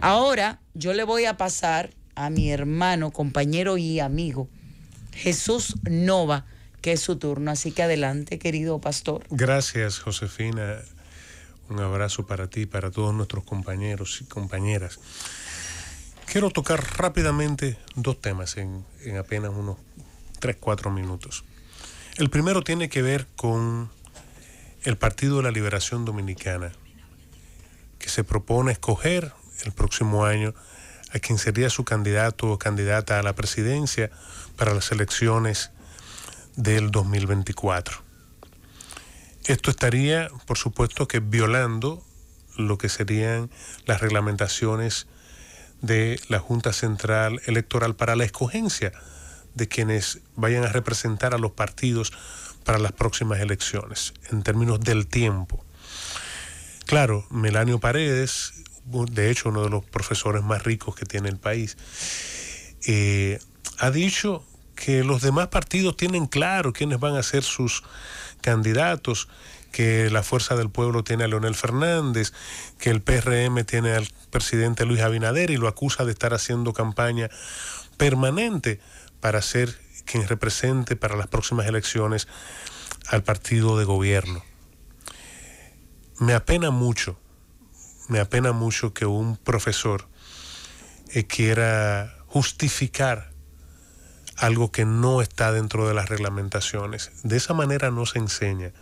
Ahora yo le voy a pasar a mi hermano, compañero y amigo, Jesús Nova, que es su turno. Así que adelante, querido pastor. Gracias, Josefina. Un abrazo para ti y para todos nuestros compañeros y compañeras. Quiero tocar rápidamente dos temas en, apenas unos tres, cuatro minutos. El primero tiene que ver con el Partido de la Liberación Dominicana, que se propone escoger el próximo año a quien sería su candidato o candidata a la presidencia para las elecciones del 2024. Esto estaría, por supuesto, que violando lo que serían las reglamentaciones de la Junta Central Electoral para la escogencia de quienes vayan a representar a los partidos para las próximas elecciones, en términos del tiempo. Claro, Melanio Paredes, de hecho uno de los profesores más ricos que tiene el país, eh, ha dicho que los demás partidos tienen claro quiénes van a ser sus candidatos, que la Fuerza del Pueblo tiene a Leonel Fernández, que el PRM tiene al presidente Luis Abinader y lo acusa de estar haciendo campaña permanente para ser quien represente para las próximas elecciones al partido de gobierno. Me apena mucho me apena mucho que un profesor eh, quiera justificar algo que no está dentro de las reglamentaciones. De esa manera no se enseña,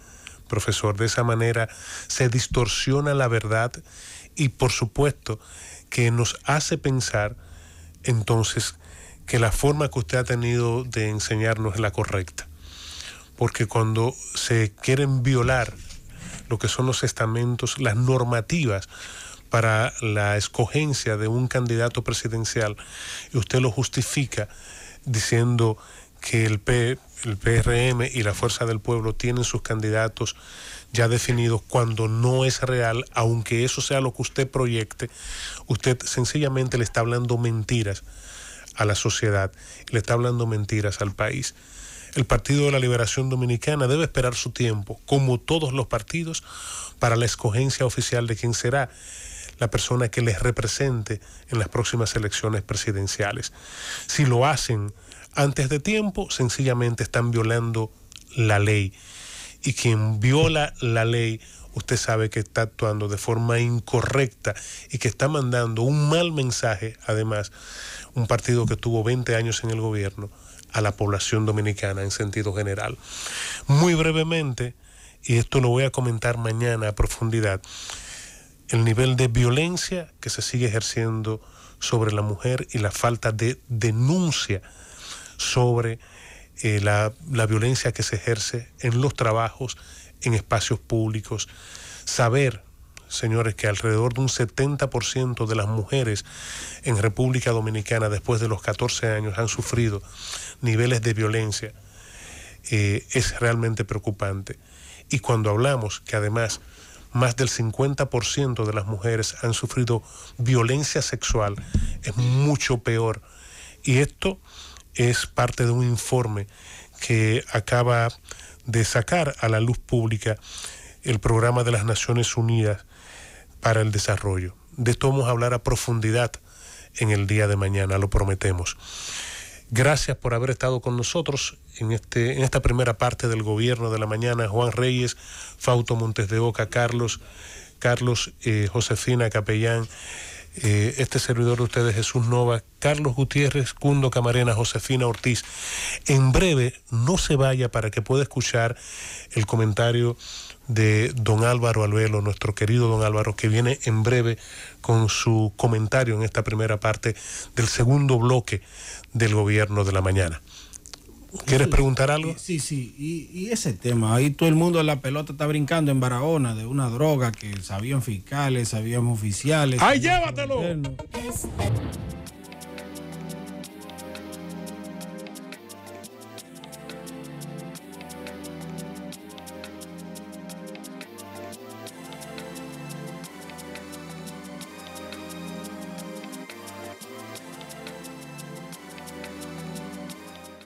profesor, de esa manera se distorsiona la verdad y por supuesto que nos hace pensar entonces que la forma que usted ha tenido de enseñarnos es la correcta. Porque cuando se quieren violar lo que son los estamentos, las normativas para la escogencia de un candidato presidencial y usted lo justifica diciendo que el, el PRM y la Fuerza del Pueblo tienen sus candidatos ya definidos cuando no es real, aunque eso sea lo que usted proyecte, usted sencillamente le está hablando mentiras a la sociedad, le está hablando mentiras al país. El Partido de la Liberación Dominicana debe esperar su tiempo, como todos los partidos, para la escogencia oficial de quién será la persona que les represente en las próximas elecciones presidenciales. Si lo hacen antes de tiempo, sencillamente están violando la ley. Y quien viola la ley, usted sabe que está actuando de forma incorrecta y que está mandando un mal mensaje, además, un partido que tuvo 20 años en el gobierno a la población dominicana en sentido general. Muy brevemente, y esto lo voy a comentar mañana a profundidad, el nivel de violencia que se sigue ejerciendo sobre la mujer y la falta de denuncia sobre eh, la, la violencia que se ejerce en los trabajos, en espacios públicos. Saber señores, que alrededor de un 70% de las mujeres en República Dominicana después de los 14 años han sufrido niveles de violencia, eh, es realmente preocupante. Y cuando hablamos que además más del 50% de las mujeres han sufrido violencia sexual, es mucho peor. Y esto es parte de un informe que acaba de sacar a la luz pública el programa de las Naciones Unidas para el desarrollo. De esto vamos a hablar a profundidad en el día de mañana, lo prometemos. Gracias por haber estado con nosotros en, este, en esta primera parte del gobierno de la mañana. Juan Reyes, Fauto Montes de Oca, Carlos, Carlos eh, Josefina Capellán, eh, este servidor de ustedes, Jesús Nova, Carlos Gutiérrez, Cundo Camarena, Josefina Ortiz. En breve, no se vaya para que pueda escuchar el comentario de don Álvaro Aluelo, nuestro querido don Álvaro, que viene en breve con su comentario en esta primera parte del segundo bloque del gobierno de la mañana. ¿Quieres preguntar algo? Sí, sí, y, ese tema, ahí todo el mundo en la pelota está brincando en Barahona de una droga que sabían fiscales, sabían oficiales. ¡Ay, llévatelo!